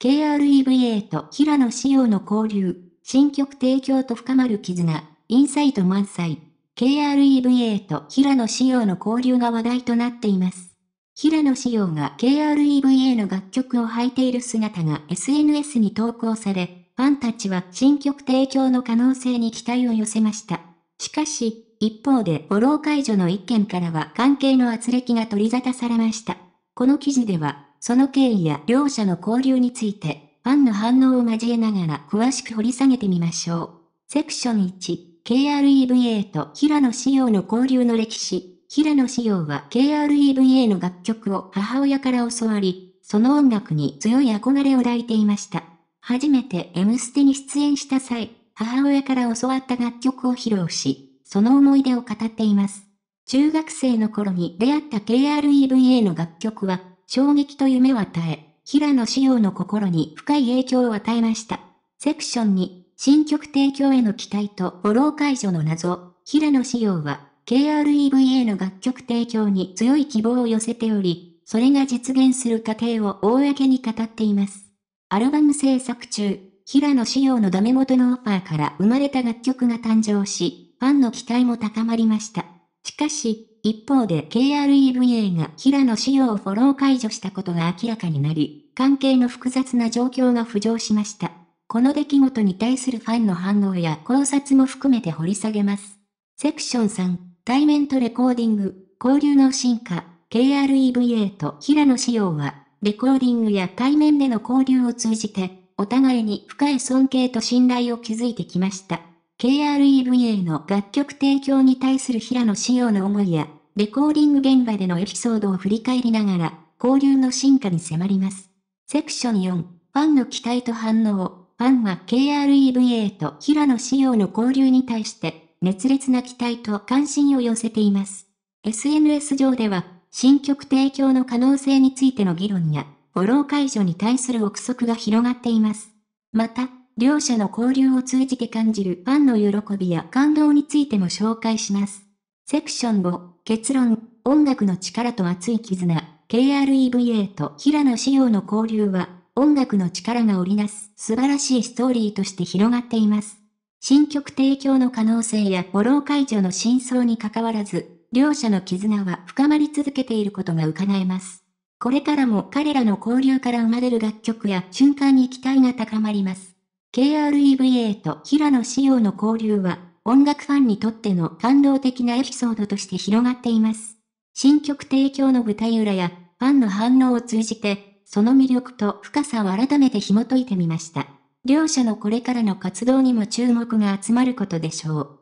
KREVA と平野仕様の交流、新曲提供と深まる絆、インサイト満載。KREVA と平野仕様の交流が話題となっています。平野仕様が KREVA の楽曲を履いている姿が SNS に投稿され、ファンたちは新曲提供の可能性に期待を寄せました。しかし、一方でフォロー解除の一件からは関係の圧力が取り沙汰されました。この記事では、その経緯や両者の交流について、ファンの反応を交えながら詳しく掘り下げてみましょう。セクション1、KREVA と平野仕様の交流の歴史。平野仕様は KREVA の楽曲を母親から教わり、その音楽に強い憧れを抱いていました。初めて M ステに出演した際、母親から教わった楽曲を披露し、その思い出を語っています。中学生の頃に出会った KREVA の楽曲は、衝撃と夢を与え、平野紫耀の心に深い影響を与えました。セクションに、新曲提供への期待とフォロー解除の謎、平野紫耀は、KREVA の楽曲提供に強い希望を寄せており、それが実現する過程を公に語っています。アルバム制作中、平野紫耀のダメ元のオファーから生まれた楽曲が誕生し、ファンの期待も高まりました。しかし、一方で KREVA が平野仕様をフォロー解除したことが明らかになり、関係の複雑な状況が浮上しました。この出来事に対するファンの反応や考察も含めて掘り下げます。セクション3、対面とレコーディング、交流の進化、KREVA と平野仕様は、レコーディングや対面での交流を通じて、お互いに深い尊敬と信頼を築いてきました。KREVA の楽曲提供に対する平野紫耀の思いや、レコーディング現場でのエピソードを振り返りながら、交流の進化に迫ります。セクション4、ファンの期待と反応。ファンは KREVA と平野紫耀の交流に対して、熱烈な期待と関心を寄せています。SNS 上では、新曲提供の可能性についての議論や、フォロー解除に対する憶測が広がっています。また、両者の交流を通じて感じるファンの喜びや感動についても紹介します。セクション5、結論、音楽の力と熱い絆、KREVA と平野紫耀の交流は、音楽の力が織りなす素晴らしいストーリーとして広がっています。新曲提供の可能性やフォロー解除の真相に関わらず、両者の絆は深まり続けていることが伺えます。これからも彼らの交流から生まれる楽曲や瞬間に期待が高まります。KREVA と平野紫耀の交流は、音楽ファンにとっての感動的なエピソードとして広がっています。新曲提供の舞台裏や、ファンの反応を通じて、その魅力と深さを改めて紐解いてみました。両者のこれからの活動にも注目が集まることでしょう。